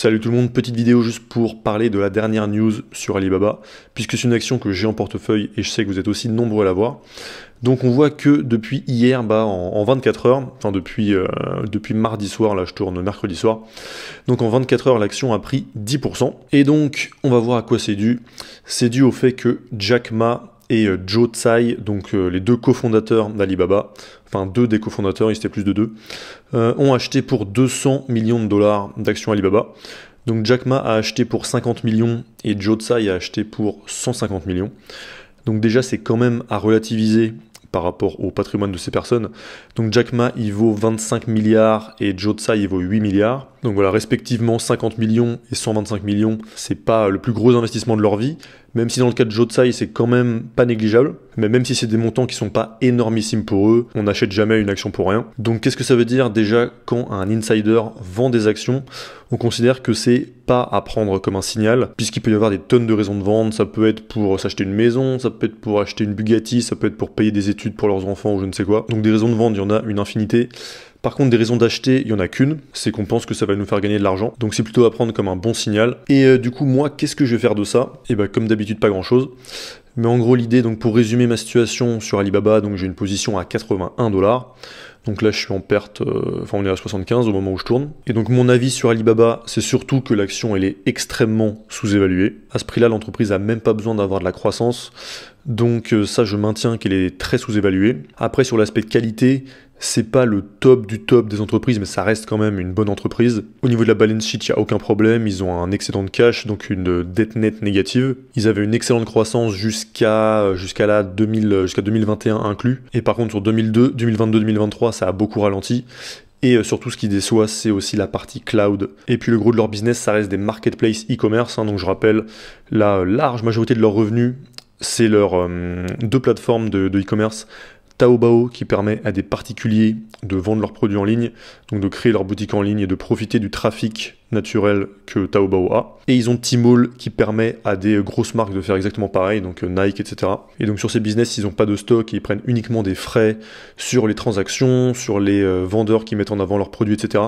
Salut tout le monde, petite vidéo juste pour parler de la dernière news sur Alibaba, puisque c'est une action que j'ai en portefeuille et je sais que vous êtes aussi nombreux à la voir. Donc on voit que depuis hier, bah, en, 24 heures, enfin depuis, euh, depuis mardi soir, là je tourne mercredi soir, donc en 24 heures l'action a pris 10%. Et donc on va voir à quoi c'est dû. C'est dû au fait que Jack Ma, et euh, Joe Tsai, donc euh, les deux cofondateurs d'Alibaba, enfin deux des cofondateurs, il s'était plus de deux, euh, ont acheté pour 200 millions de dollars d'actions Alibaba. Donc Jack Ma a acheté pour 50 millions et Joe Tsai a acheté pour 150 millions. Donc déjà c'est quand même à relativiser par rapport au patrimoine de ces personnes. Donc Jack Ma il vaut 25 milliards et Joe Tsai il vaut 8 milliards. Donc voilà, respectivement 50 millions et 125 millions, c'est pas le plus gros investissement de leur vie, même si dans le cas de Jotsai, c'est quand même pas négligeable, mais même si c'est des montants qui sont pas énormissimes pour eux, on n'achète jamais une action pour rien. Donc qu'est-ce que ça veut dire déjà quand un insider vend des actions On considère que c'est pas à prendre comme un signal, puisqu'il peut y avoir des tonnes de raisons de vendre, ça peut être pour s'acheter une maison, ça peut être pour acheter une Bugatti, ça peut être pour payer des études pour leurs enfants ou je ne sais quoi. Donc des raisons de vendre, il y en a une infinité. Par contre, des raisons d'acheter, il n'y en a qu'une, c'est qu'on pense que ça va nous faire gagner de l'argent. Donc c'est plutôt à prendre comme un bon signal. Et euh, du coup, moi, qu'est-ce que je vais faire de ça Et eh bien comme d'habitude, pas grand-chose. Mais en gros, l'idée, donc pour résumer ma situation sur Alibaba, donc j'ai une position à 81 dollars. Donc là, je suis en perte, euh, enfin on est à 75 au moment où je tourne. Et donc mon avis sur Alibaba, c'est surtout que l'action, elle est extrêmement sous-évaluée. À ce prix-là, l'entreprise n'a même pas besoin d'avoir de la croissance. Donc euh, ça, je maintiens qu'elle est très sous-évaluée. Après, sur l'aspect qualité, c'est pas le top du top des entreprises, mais ça reste quand même une bonne entreprise. Au niveau de la balance sheet, il n'y a aucun problème. Ils ont un excédent de cash, donc une dette nette négative. Ils avaient une excellente croissance jusqu'à jusqu'à la jusqu'à 2021 inclus. Et par contre, sur 2002, 2022, 2023, ça a beaucoup ralenti. Et euh, surtout, ce qui déçoit, c'est aussi la partie cloud. Et puis, le gros de leur business, ça reste des marketplaces e-commerce. Hein. donc, je rappelle, la euh, large majorité de leurs revenus, c'est leurs euh, deux plateformes de e-commerce. Taobao qui permet à des particuliers de vendre leurs produits en ligne, donc de créer leur boutique en ligne et de profiter du trafic naturel que Taobao a. Et ils ont Tmall qui permet à des grosses marques de faire exactement pareil, donc euh, Nike, etc. Et donc sur ces business, ils n'ont pas de stock, ils prennent uniquement des frais sur les transactions, sur les euh, vendeurs qui mettent en avant leurs produits, etc.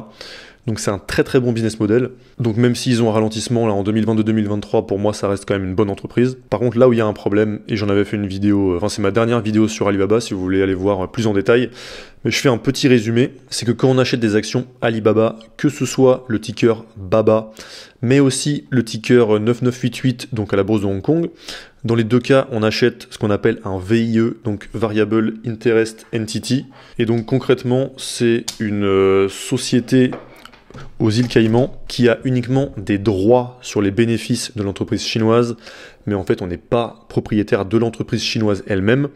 Donc c'est un très très bon business model. Donc même s'ils ont un ralentissement là en 2022-2023, pour moi ça reste quand même une bonne entreprise. Par contre là où il y a un problème, et j'en avais fait une vidéo, euh, enfin c'est ma dernière vidéo sur Alibaba si vous voulez aller voir euh, plus en détail, mais je fais un petit résumé, c'est que quand on achète des actions Alibaba, que ce soit le ticker BABA, mais aussi le ticker 9988, euh, donc à la bourse de Hong Kong, dans les deux cas, on achète ce qu'on appelle un VIE, donc Variable Interest Entity. Et donc concrètement, c'est une société aux îles Caïmans qui a uniquement des droits sur les bénéfices de l'entreprise chinoise, mais en fait on n'est pas propriétaire de l'entreprise chinoise elle-même.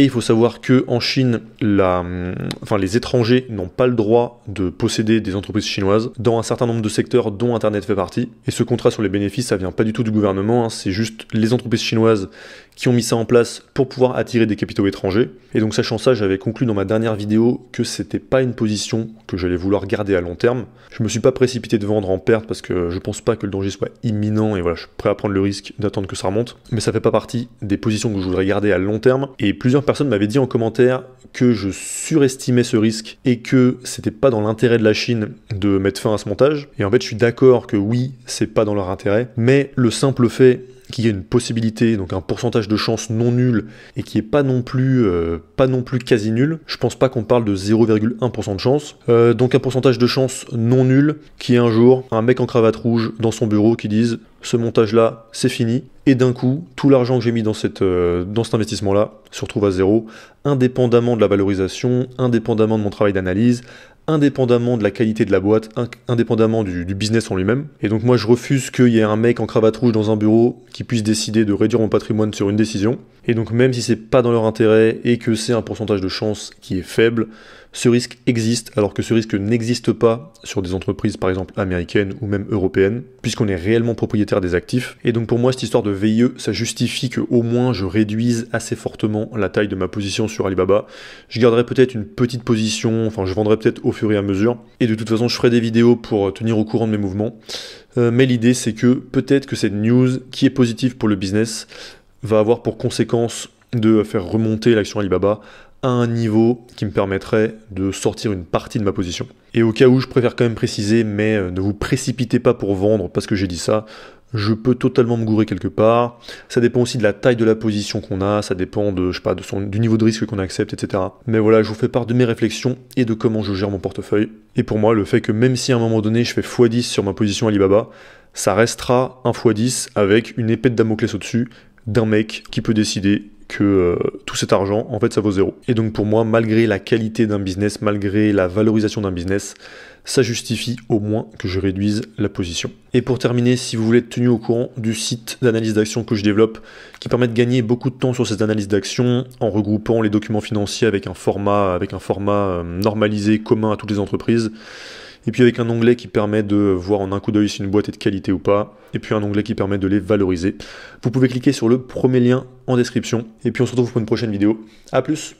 Et il faut savoir que en Chine, la, hum, enfin, les étrangers n'ont pas le droit de posséder des entreprises chinoises dans un certain nombre de secteurs dont Internet fait partie. Et ce contrat sur les bénéfices, ça vient pas du tout du gouvernement, hein. c'est juste les entreprises chinoises qui ont mis ça en place pour pouvoir attirer des capitaux étrangers. Et donc sachant ça, j'avais conclu dans ma dernière vidéo que c'était pas une position que j'allais vouloir garder à long terme. Je me suis pas précipité de vendre en perte parce que je pense pas que le danger soit imminent et voilà, je suis prêt à prendre le risque d'attendre que ça remonte. Mais ça fait pas partie des positions que je voudrais garder à long terme. Et plusieurs personne m'avait dit en commentaire que je surestimais ce risque et que c'était pas dans l'intérêt de la Chine de mettre fin à ce montage. Et en fait, je suis d'accord que oui, c'est pas dans leur intérêt, mais le simple fait qui y ait une possibilité, donc un pourcentage de chance non nul, et qui est pas non plus, euh, pas non plus quasi nul. Je pense pas qu'on parle de 0,1% de chance. Euh, donc un pourcentage de chance non nul, qui est un jour un mec en cravate rouge dans son bureau qui dise ce montage-là, c'est fini. Et d'un coup, tout l'argent que j'ai mis dans, cette, euh, dans cet investissement-là se retrouve à zéro, indépendamment de la valorisation, indépendamment de mon travail d'analyse, indépendamment de la qualité de la boîte, indépendamment du, business en lui-même. Et donc moi je refuse qu'il y ait un mec en cravate rouge dans un bureau qui puisse décider de réduire mon patrimoine sur une décision. Et donc même si c'est pas dans leur intérêt et que c'est un pourcentage de chance qui est faible, ce risque existe alors que ce risque n'existe pas sur des entreprises par exemple américaines ou même européennes puisqu'on est réellement propriétaire des actifs. Et donc pour moi cette histoire de VIE ça justifie que au moins je réduise assez fortement la taille de ma position sur Alibaba. Je garderai peut-être une petite position, enfin je vendrai peut-être au et mesure. Et de toute façon, je ferai des vidéos pour euh, tenir au courant de mes mouvements. Euh, mais l'idée, c'est que peut-être que cette news, qui est positive pour le business, va avoir pour conséquence de faire remonter l'action Alibaba à un niveau qui me permettrait de sortir une partie de ma position. Et au cas où, je préfère quand même préciser, mais euh, ne vous précipitez pas pour vendre parce que j'ai dit ça je peux totalement me gourer quelque part. Ça dépend aussi de la taille de la position qu'on a, ça dépend de, je pas, de son, du niveau de risque qu'on accepte, etc. Mais voilà, je vous fais part de mes réflexions et de comment je gère mon portefeuille. Et pour moi, le fait que même si à un moment donné je fais x10 sur ma position Alibaba, ça restera un x10 avec une épée de Damoclès au-dessus d'un mec qui peut décider que euh, tout cet argent, en fait, ça vaut zéro. Et donc pour moi, malgré la qualité d'un business, malgré la valorisation d'un business, ça justifie au moins que je réduise la position. Et pour terminer, si vous voulez être tenu au courant du site d'analyse d'action que je développe, qui permet de gagner beaucoup de temps sur cette analyse d'action en regroupant les documents financiers avec un format, avec un format euh, normalisé commun à toutes les entreprises, et puis avec un onglet qui permet de voir en un coup d'œil si une boîte est de qualité ou pas. Et puis un onglet qui permet de les valoriser. Vous pouvez cliquer sur le premier lien en description. Et puis on se retrouve pour une prochaine vidéo. A plus